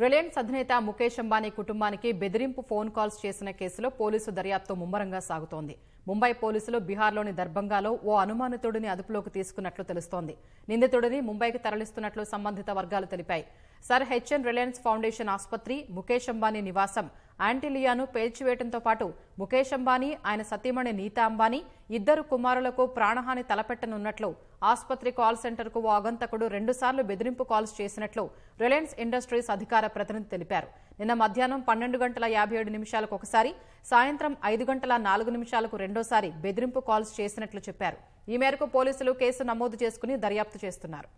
Reliance అధినేత ముఖేష్ అంబానీ కుటుంబానికి బెదిరింపు ఫోన్ కాల్స్ చేసిన కేసులో పోలీసు దర్యాప్తు ముమ్మరంగా సాగుతోంది ముంబై పోలీసులు బీహార్లోని దర్భంగాలో ఓ అనుమానితుడిని అదుపులోకి తీసుకున్నట్లు తెలుస్తోంది నిందితుడిని ముంబైకి తరలిస్తున్నట్లు సంబంధిత వర్గాలు తెలిపాయి సర్ హెచ్ఎన్ రిలయన్స్ ఫౌండేషన్ ఆసుపత్రి ముఖేష్ అంబానీ నివాసం యాంటిలియాను పేల్చివేయడంతో పాటు ముఖేష్ అంబానీ ఆయన సతీమణి నీతా అంబానీ ఇద్దరు కుమారులకు ప్రాణహాని తలపెట్టనున్నట్లు ఆసుపత్రి కాల్ సెంటర్కు ఓ ఆగంతకుడు రెండుసార్లు బెదిరింపు కాల్స్ చేసినట్లు రిలయన్స్ ఇండస్ట్రీస్ అధికార ప్రతినిధి తెలిపారు నిన్న మధ్యాహ్నం పన్నెండు గంటల యాభై ఏడు నిమిషాలకు ఒకసారి సాయంత్రం ఐదు గంటల నాలుగు నిమిషాలకు రెండోసారి బెదిరింపు కాల్స్ చేసినట్లు చెప్పారు ఈ మేరకు పోలీసులు కేసు నమోదు చేసుకుని దర్యాప్తు చేస్తున్నారు